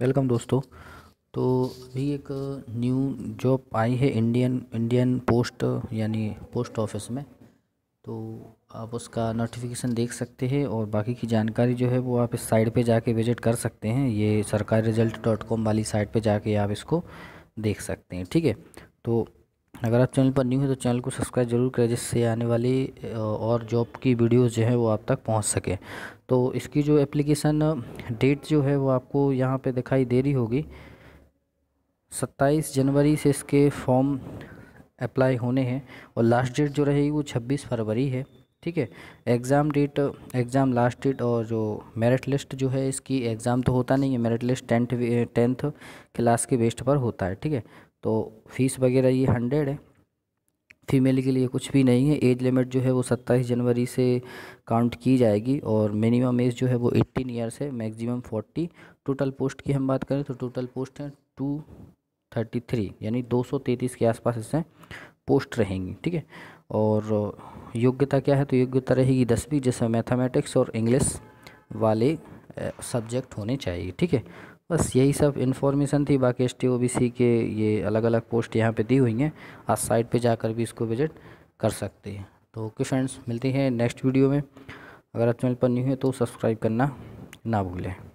welcome दोस्तों तो अभी एक न्यू जॉब आई है इंडियन इंडियन पोस्ट यानी पोस्ट ऑफिस में तो आप उसका नोटिफिकेशन देख सकते हैं और बाकी की जानकारी जो है वो आप इस साइट पे जाके विजिट कर सकते हैं ये सरकारी रिजल्ट डॉट कॉम वाली साइट पे जाके आप इसको देख सकते हैं ठीक है तो अगर आप चैनल पर न्यू हैं तो चैनल को सब्सक्राइब जरूर करें जिससे आने वाली और जॉब की वीडियोज़ जो है वो आप तक पहुंच सके तो इसकी जो एप्लीकेशन डेट जो है वो आपको यहाँ पे दिखाई दे रही होगी 27 जनवरी से इसके फॉर्म अप्लाई होने हैं और लास्ट डेट जो रहेगी वो 26 फरवरी है ठीक है exam date exam last date और जो मेरिट लिस्ट जो है इसकी एग्ज़ाम तो होता नहीं है merit list tenth tenth class के बेस्ट पर होता है ठीक है तो फीस वगैरह ये हंड्रेड है फीमेल के लिए कुछ भी नहीं है एज लिमिट जो है वो सत्ताईस जनवरी से काउंट की जाएगी और मिनिमम एज जो है वो एट्टीन ईयर्स है मैक्सिमम फोर्टी टोटल पोस्ट की हम बात करें तो टोटल पोस्ट हैं टू थर्टी थ्री यानी दो सौ तैंतीस के आसपास इसमें पोस्ट रहेंगी ठीक है और योग्यता क्या है तो योग्यता रहेगी दसवीं जैसे मैथमेटिक्स और इंग्लिश वाले सब्जेक्ट होने चाहिए ठीक है बस यही सब इन्फॉर्मेशन थी बाकी एस टी के ये अलग अलग पोस्ट यहाँ पे दी हुई हैं आप साइट पे जाकर भी इसको विजिट कर सकते हैं तो ओके फ्रेंड्स मिलते हैं नेक्स्ट वीडियो में अगर आप चैनल पर न्यू है तो सब्सक्राइब करना ना भूलें